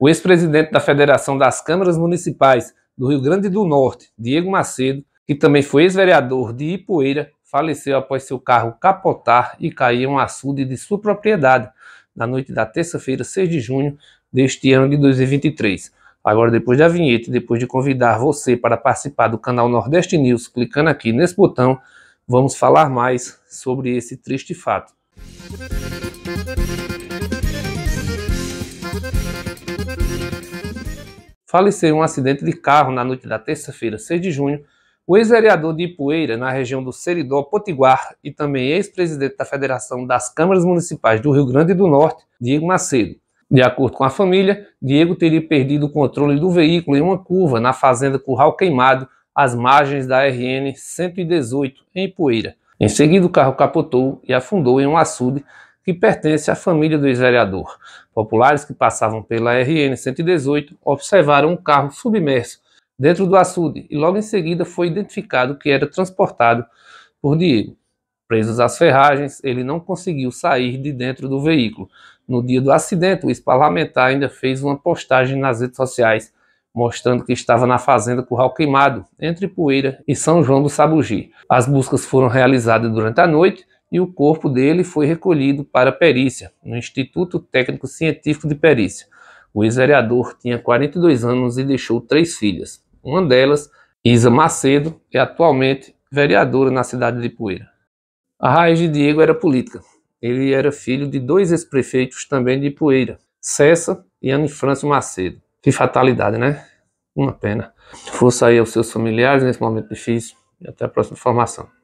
O ex-presidente da Federação das Câmaras Municipais do Rio Grande do Norte, Diego Macedo, que também foi ex-vereador de Ipueira, faleceu após seu carro capotar e cair em um açude de sua propriedade na noite da terça-feira, 6 de junho deste ano de 2023. Agora, depois da vinheta, depois de convidar você para participar do canal Nordeste News, clicando aqui nesse botão, vamos falar mais sobre esse triste fato. faleceu em um acidente de carro na noite da terça-feira, 6 de junho, o ex-vereador de Ipueira, na região do Seridó Potiguar, e também ex-presidente da Federação das Câmaras Municipais do Rio Grande do Norte, Diego Macedo. De acordo com a família, Diego teria perdido o controle do veículo em uma curva na fazenda Curral Queimado, às margens da RN 118, em Ipueira. Em seguida, o carro capotou e afundou em um açude que pertence à família do ex-vereador. Populares que passavam pela RN 118 observaram um carro submerso dentro do açude e logo em seguida foi identificado que era transportado por Diego. Presos às ferragens, ele não conseguiu sair de dentro do veículo. No dia do acidente, o ex-parlamentar ainda fez uma postagem nas redes sociais mostrando que estava na fazenda Curral Queimado, entre Poeira e São João do Sabugi. As buscas foram realizadas durante a noite e o corpo dele foi recolhido para perícia, no Instituto Técnico Científico de Perícia. O ex-vereador tinha 42 anos e deixou três filhas. Uma delas, Isa Macedo, é atualmente vereadora na cidade de Poeira. A raiz de Diego era política. Ele era filho de dois ex-prefeitos também de Poeira, Cessa e Ana França Macedo. Que fatalidade, né? Uma pena. Força aí aos seus familiares nesse momento difícil e até a próxima formação.